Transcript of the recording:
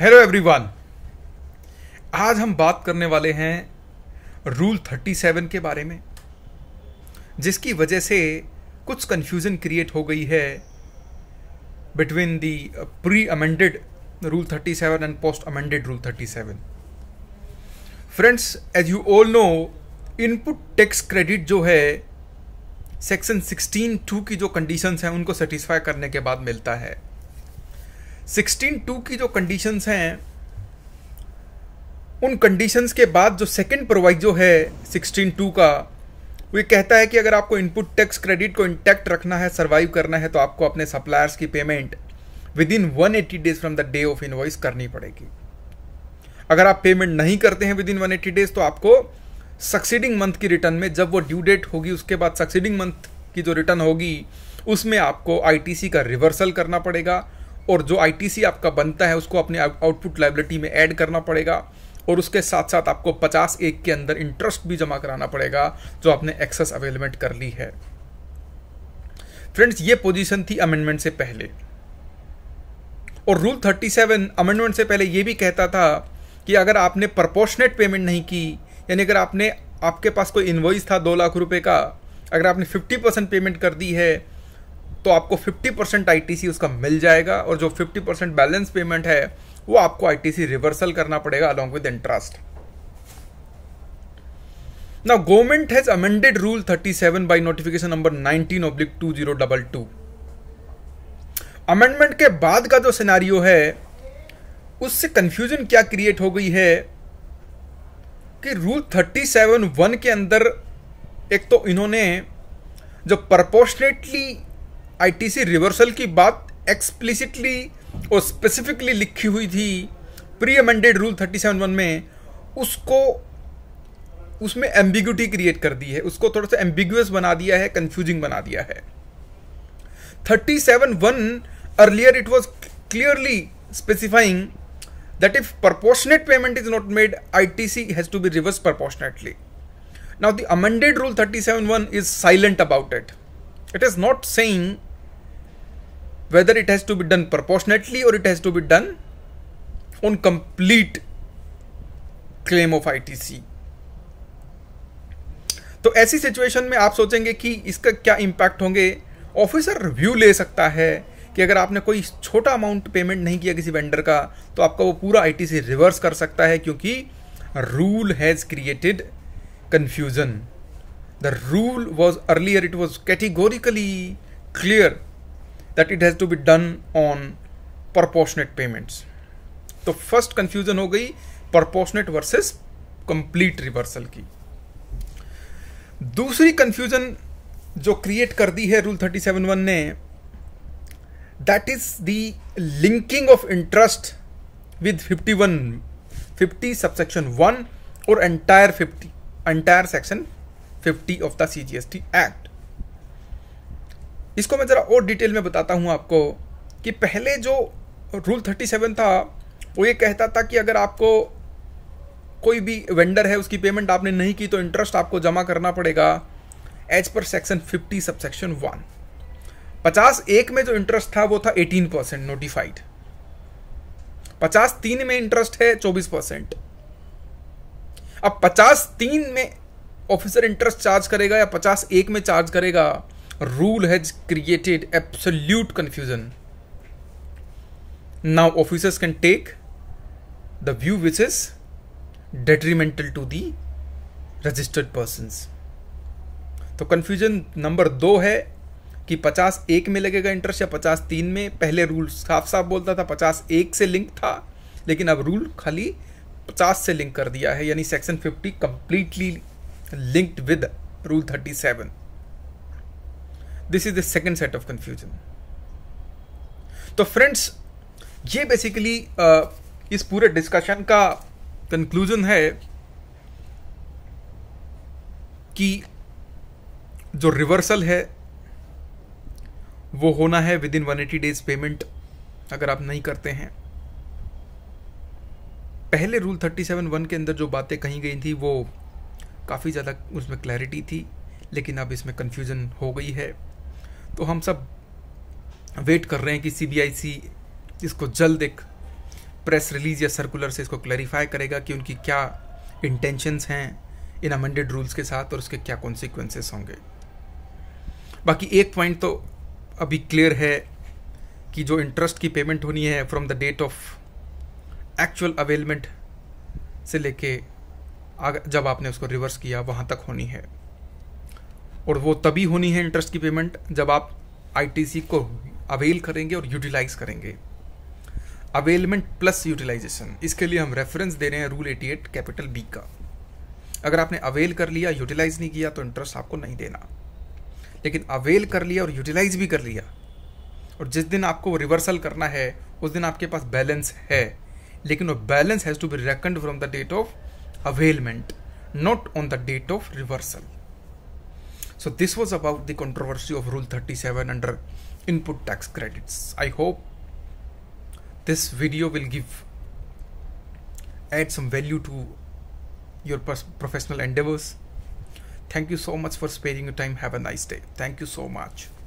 Hello everyone आज हम बात करने वाले हैं रूल 37 के बारे में जिसकी वजह से कुछ कन्फ्यूज़न क्रिएट हो गई है between the pre amended rule 37 and post amended rule 37 friends as you all know input tax credit जो है सेक्शन 16 टू की जो कंडीशंस हैं उनको सेटिस्फाई करने के बाद मिलता है सिक्सटीन टू की जो कंडीशंस हैं उन कंडीशंस के बाद जो सेकंड प्रोवाइजो है सिक्सटीन टू का वो ये कहता है कि अगर आपको इनपुट टैक्स क्रेडिट को इंटैक्ट रखना है सर्वाइव करना है तो आपको अपने सप्लायर्स की payment within one eighty days from the day of invoice करनी पड़ेगी अगर आप पेमेंट नहीं करते हैं within one eighty days तो आपको सक्सीडिंग मंथ की रिटर्न में जब वो ड्यू डेट होगी उसके बाद सक्सीडिंग मंथ की जो रिटर्न होगी उसमें आपको आईटीसी का रिवर्सल करना पड़ेगा और जो आई आपका बनता है उसको अपने आउटपुट लाइबिलिटी में ऐड करना पड़ेगा और उसके साथ साथ आपको 50 एक के अंदर इंटरेस्ट भी जमा कराना पड़ेगा जो आपने एक्सेस अवेलमेंट कर ली है फ्रेंड्स ये पोजीशन थी अमेंडमेंट से पहले और रूल 37 अमेंडमेंट से पहले ये भी कहता था कि अगर आपने प्रपोर्शनेट पेमेंट नहीं की यानी अगर आपने आपके पास कोई इन्वॉइस था दो लाख रुपए का अगर आपने 50 परसेंट पेमेंट कर दी है तो आपको 50 परसेंट आई उसका मिल जाएगा और जो 50 परसेंट बैलेंस पेमेंट है वो आपको आई रिवर्सल करना पड़ेगा अलॉन्ग विद इंटरेस्ट ना government has amended rule 37 nineteen notification two zero double two amendment के बाद का जो सिनारियो है उससे कंफ्यूजन क्या क्रिएट हो गई है कि रूल थर्टी सेवन वन के अंदर एक तो इन्होंने जो प्रपोर्शनेटली आईटीसी रिवर्सल की बात एक्सप्लिसिटली और स्पेसिफिकली लिखी हुई थी pre amended rule thirty seven one में उसको उसमें एम्बिग्यूटी क्रिएट कर दी है उसको थोड़ा सा एम्बिग्यूस बना दिया है कंफ्यूजिंग बना दिया है thirty seven one earlier it was clearly specifying is not made I T C has to be reverse be now the amended rule thirty seven one is silent about it it is not saying whether it has to be done proportionately or it has to be done on complete claim of ITC. तो ऐसी situation में आप सोचेंगे कि इसका क्या impact होंगे officer review ले सकता है कि अगर आपने कोई छोटा अमाउंट पेमेंट नहीं किया किसी वेंडर का तो आपका वो पूरा आईटीसी रिवर्स कर सकता है क्योंकि rule has created confusion the rule was earlier it was categorically clear that it has to be done on proportionate payments तो फर्स्ट कंफ्यूजन हो गई प्रोपोर्शनेट वर्सेस कंप्लीट रिवर्सल की दूसरी कंफ्यूजन जो क्रिएट कर दी है रूल थर्टी सेवन वन ने that is the linking of interest with fifty one fifty subsection one और entire fifty entire section fifty of the C G S T act इसको मैं ज़रा और डिटेल में बताता हूँ आपको कि पहले जो रूल थर्टी सेवन था वो ये कहता था कि अगर आपको कोई भी वेंडर है उसकी पेमेंट आपने नहीं की तो इंटरेस्ट आपको जमा करना पड़ेगा as per section fifty sub section one पचास एक में जो इंटरेस्ट था वो था एटीन परसेंट नोटिफाइड पचास तीन में इंटरेस्ट है चौबीस परसेंट अब पचास तीन में ऑफिसर इंटरेस्ट चार्ज करेगा या पचास एक में चार्ज करेगा rule has created absolute confusion. Now officers can take the view which is detrimental to the registered person तो कन्फ्यूजन नंबर दो है कि पचास एक में लगेगा इंटरेस्ट या पचास तीन में पहले रूल साफ साफ बोलता था पचास एक से लिंक था लेकिन अब रूल खाली पचास से लिंक कर दिया है यानी section fifty completely linked with rule thirty seven this is the second set of confusion तो फ्रेंड्स ये बेसिकली uh, इस पूरे डिस्कशन का कंक्लूजन है कि जो रिवर्सल है वो होना है within one eighty days payment अगर आप नहीं करते हैं पहले रूल थर्टी सेवन वन के अंदर जो बातें कही गई थी वो काफ़ी ज़्यादा उसमें क्लैरिटी थी लेकिन अब इसमें कन्फ्यूज़न हो गई है तो हम सब वेट कर रहे हैं कि सी इसको जल्द एक प्रेस रिलीज या सर्कुलर से इसको क्लैरिफाई करेगा कि उनकी क्या इंटेंशंस हैं इन अमेंडेड रूल्स के साथ और उसके क्या कॉन्सिक्वेंसेस होंगे बाकी एक पॉइंट तो अभी क्लियर है कि जो इंटरेस्ट की पेमेंट होनी है from the date of actual availment से लेके जब आपने उसको रिवर्स किया वहाँ तक होनी है और वो तभी होनी है इंटरेस्ट की पेमेंट जब आप आईटीसी को अवेल करेंगे और यूटिलाइज करेंगे अवेलमेंट प्लस यूटिलाइजेशन इसके लिए हम रेफरेंस दे रहे हैं रूल 88 कैपिटल बी का अगर आपने अवेल कर लिया यूटिलाइज नहीं किया तो इंटरेस्ट आपको नहीं देना लेकिन अवेल कर लिया और यूटिलाइज भी कर लिया और जिस दिन आपको रिवर्सल करना है उस दिन आपके पास बैलेंस है लेकिन वो balance has to be reckoned from the date of availment not on the date of reversal So this was about the controversy of Rule 37 under input tax credits. I hope this video will give add some value to your professional endeavors. Thank you so much for sparing your time. Have a nice day. Thank you so much.